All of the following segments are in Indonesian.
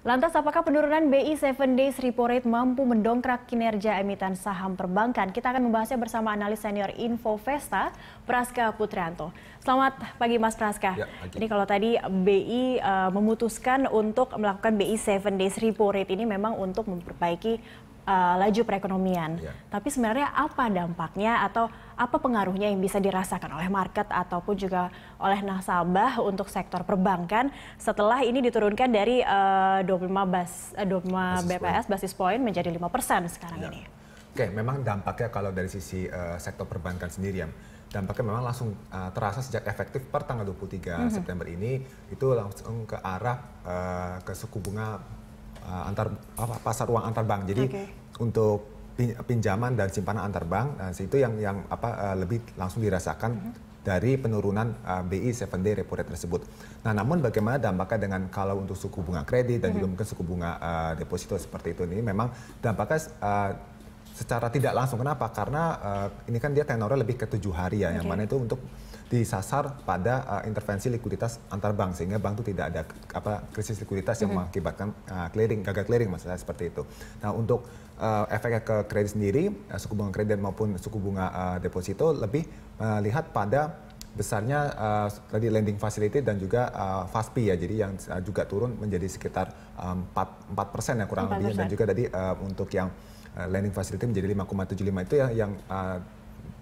Lantas apakah penurunan BI 7 Days Repo Rate mampu mendongkrak kinerja emiten saham perbankan? Kita akan membahasnya bersama analis senior Info Vesta, Praska Putrianto. Selamat pagi Mas Praska. Ya, pagi. Ini kalau tadi BI uh, eh, memutuskan untuk melakukan BI 7 Days Repo Rate ini memang untuk memperbaiki uh, laju perekonomian. Yeah. Tapi sebenarnya apa dampaknya atau apa pengaruhnya yang bisa dirasakan oleh market ataupun juga oleh nasabah untuk sektor perbankan setelah ini diturunkan dari eh, uh, 25 bas eh, uh, 25 basis BPS point. basis point menjadi 5% sekarang yeah. ini. Oke, okay, memang dampaknya kalau dari sisi uh, sektor perbankan sendiri ya dampaknya memang langsung uh, terasa sejak efektif per tanggal 23 mm -hmm. September ini itu langsung ke arah uh, ke suku bunga uh, antar apa, pasar uang antar bank. Jadi okay. untuk pinjaman dan simpanan antar bank, uh, itu yang yang apa uh, lebih langsung dirasakan mm -hmm dari penurunan uh, BI 7-day repo rate tersebut. Nah, namun bagaimana dampaknya dengan kalau untuk suku bunga kredit dan mm -hmm. juga mungkin suku bunga uh, deposito seperti itu ini memang dampaknya uh, secara tidak langsung. Kenapa? Karena uh, ini kan dia tenornya lebih ke tujuh hari ya, okay. yang mana itu untuk disasar pada uh, intervensi likuiditas antar bank sehingga bank itu tidak ada apa krisis likuiditas mm -hmm. yang mengakibatkan uh, clearing gagal clearing masalah seperti itu. Nah untuk uh, efeknya ke kredit sendiri uh, suku bunga kredit maupun suku bunga uh, deposito lebih melihat uh, pada besarnya uh, tadi lending facility dan juga uh, FASPI ya jadi yang juga turun menjadi sekitar um, 4 persen ya kurang lebih dan juga tadi uh, untuk yang uh, eh, lending facility menjadi 5,75 itu ya, yang, yang uh, eh,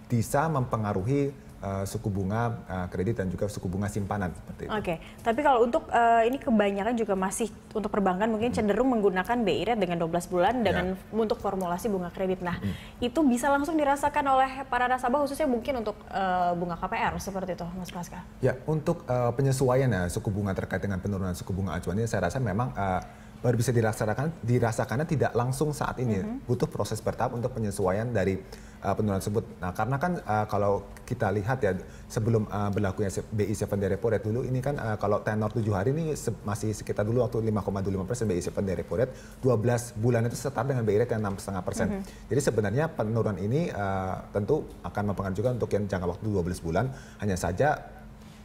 bisa mempengaruhi uh, suku bunga uh, kredit dan juga suku bunga simpanan seperti itu. Oke, okay. tapi kalau untuk uh, ini kebanyakan juga masih untuk perbankan mungkin hmm. cenderung hmm. menggunakan BI rate dengan 12 bulan ya. dengan yeah. untuk formulasi bunga kredit. Nah, hmm. itu bisa langsung dirasakan oleh para nasabah khususnya mungkin untuk uh, bunga KPR seperti itu, Mas Praska. Ya, untuk uh, penyesuaian ya suku bunga terkait dengan penurunan suku bunga acuannya saya rasa memang uh, baru bisa dilaksanakan dirasakannya tidak langsung saat ini. Mm -hmm. Butuh proses bertahap untuk penyesuaian dari uh, penurunan tersebut. Nah, karena kan uh, kalau kita lihat ya sebelum uh, berlakunya BI 7 day repo rate dulu ini kan uh, kalau tenor 7 hari ini se masih sekitar dulu waktu 5,25 persen BI 7 day repo rate 12 bulan itu setara dengan BI rate yang 6,5 persen. Mm -hmm. Jadi sebenarnya penurunan ini uh, tentu akan mempengaruhi juga untuk yang jangka waktu 12 bulan. Hanya saja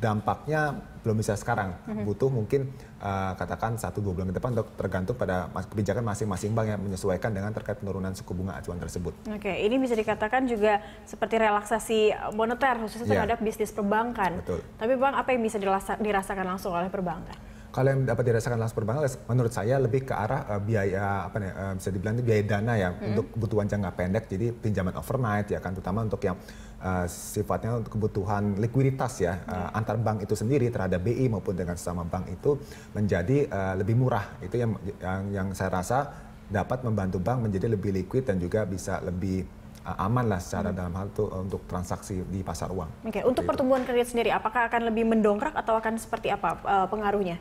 dampaknya belum bisa sekarang. Mhm. Butuh mungkin uh, katakan satu dua bulan ke depan untuk tergantung pada kebijakan masing-masing bank yang menyesuaikan dengan terkait penurunan suku bunga acuan tersebut. Oke, ini bisa dikatakan juga seperti relaksasi moneter khususnya iya. terhadap bisnis perbankan. Betul. Tapi Bang, apa yang bisa dirasakan langsung oleh perbankan? Kalau yang dapat dirasakan langsung perbankan, menurut saya lebih ke arah uh, biaya apa nih, uh, bisa dibilang itu biaya dana ya hmm. untuk kebutuhan jangka pendek. Jadi pinjaman overnight ya kan, terutama untuk yang uh, sifatnya untuk kebutuhan likuiditas ya uh, antar bank itu sendiri terhadap BI maupun dengan sesama bank itu menjadi uh, lebih murah. Itu yang, yang yang saya rasa dapat membantu bank menjadi lebih liquid dan juga bisa lebih uh, aman lah secara hmm. dalam hal itu eh, untuk transaksi di pasar uang. Oke, okay. untuk pertumbuhan kredit sendiri, apakah akan lebih mendongkrak atau akan seperti apa eh, pengaruhnya?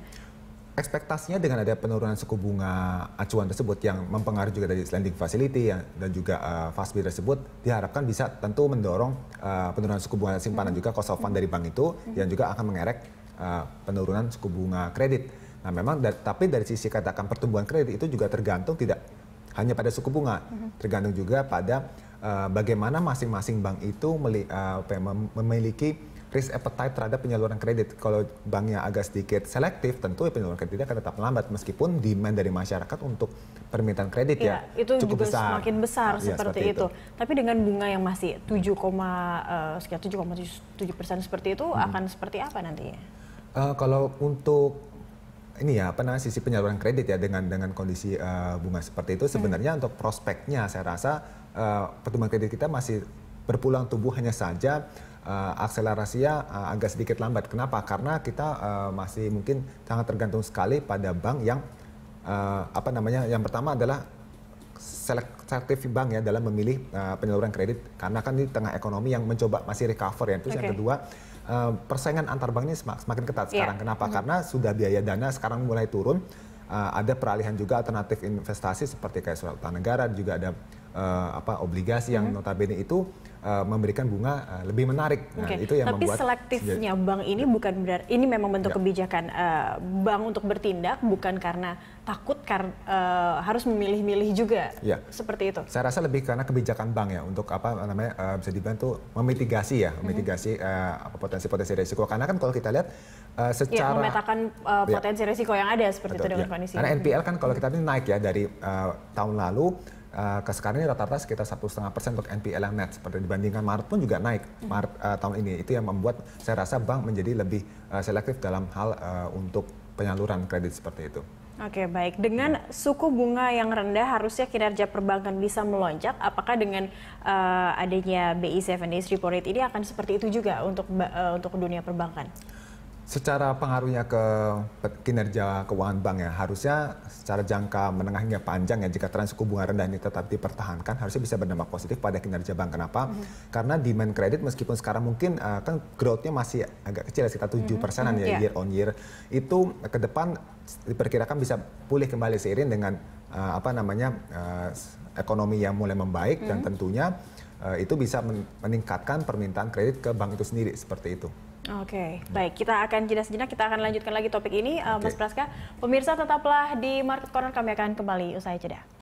Ekspektasinya dengan ada penurunan suku bunga acuan tersebut yang mempengaruhi juga dari lending facility ya, dan juga uh, fast bill tersebut diharapkan bisa tentu mendorong uh, penurunan suku bunga simpanan hmm. juga cost of fund hmm. dari bank itu hmm. yang juga akan mengerek uh, penurunan suku bunga kredit. Nah memang da tapi dari sisi katakan pertumbuhan kredit itu juga tergantung tidak hanya pada suku bunga, hmm. tergantung juga pada Eh, bagaimana masing-masing bank itu eh, ya, memiliki risk appetite terhadap penyaluran kredit. Kalau banknya agak sedikit selektif, tentu penyaluran kreditnya akan tetap lambat meskipun demand dari masyarakat untuk permintaan kredit ya, ya itu cukup juga besar. semakin besar nah, seperti, seperti itu. itu. Tapi dengan bunga yang masih 7, uh, eh, sekitar 7,7 persen seperti itu hmm. akan seperti apa nantinya? Uh, kalau untuk ini ya apa namanya sisi penyaluran kredit ya dengan dengan kondisi uh, bunga seperti itu sebenarnya hmm. untuk prospeknya saya rasa uh, pertumbuhan kredit kita masih berpulang tubuh hanya saja uh, akselerasinya uh, agak sedikit lambat. Kenapa? Karena kita uh, masih mungkin sangat tergantung sekali pada bank yang uh, apa namanya? Yang pertama adalah selektif bank ya dalam memilih uh, penyaluran kredit karena kan di tengah ekonomi yang mencoba masih recover ya. Terus okay. yang kedua uh, persaingan antar bank ini semakin ketat iya. sekarang. Yeah. Kenapa? Mm -hmm. Karena sudah biaya dana sekarang mulai turun. Uh, ada peralihan juga alternatif investasi seperti kayak surat utang negara juga ada uh, apa obligasi yang hmm. notabene itu uh, memberikan bunga uh, lebih menarik. Nah, itu yang Tapi membuat selektifnya bank ini bukan benar ini memang bentuk ya. kebijakan uh, bank untuk bertindak bukan karena takut karena uh, harus memilih-milih juga. Ya. Seperti itu. Saya rasa lebih karena kebijakan bank ya untuk apa namanya uh, bisa dibantu memitigasi ya, mm-hmm. memitigasi potensi-potensi uh, risiko karena kan kalau kita lihat uh, secara ya, memetakan uh, potensi ya. risiko yang ada seperti Betul, itu dengan ya. kondisi. Karena NPL kan kalau kita ini naik ya dari uh, tahun lalu Eh, ke sekarang ini rata-rata sekitar satu setengah persen untuk NPL yang net. Seperti dibandingkan Maret pun juga naik Maret uh, tahun ini. Itu yang membuat saya rasa bank menjadi lebih uh, selektif dalam hal uh, untuk penyaluran kredit seperti itu. Oke baik, dengan suku bunga yang rendah harusnya kinerja perbankan bisa melonjak. Apakah dengan uh, adanya BI 7 Days report ini akan seperti itu juga untuk uh, untuk dunia perbankan? secara pengaruhnya ke kinerja keuangan bank ya harusnya secara jangka menengah hingga panjang ya jika tren suku bunga rendah ini tetap dipertahankan harusnya bisa berdampak positif pada kinerja bank kenapa mm-hmm. karena demand kredit meskipun sekarang mungkin uh, kan growth-nya masih agak kecil ya, sekitar mhm. tujuh mm persenan mm-hmm. ya iya. year on year itu eh, ke depan diperkirakan bisa pulih kembali seiring dengan uh, apa namanya uh, ekonomi yang mulai membaik mm-hmm. dan mhm. tentunya uh, itu bisa meningkatkan permintaan kredit ke bank itu sendiri seperti itu Oke, okay. baik. Kita akan jeda sejenak, kita akan lanjutkan lagi topik ini. okay. Eh, Mas Praska, pemirsa tetaplah di Market Corner, kami akan kembali usai jeda.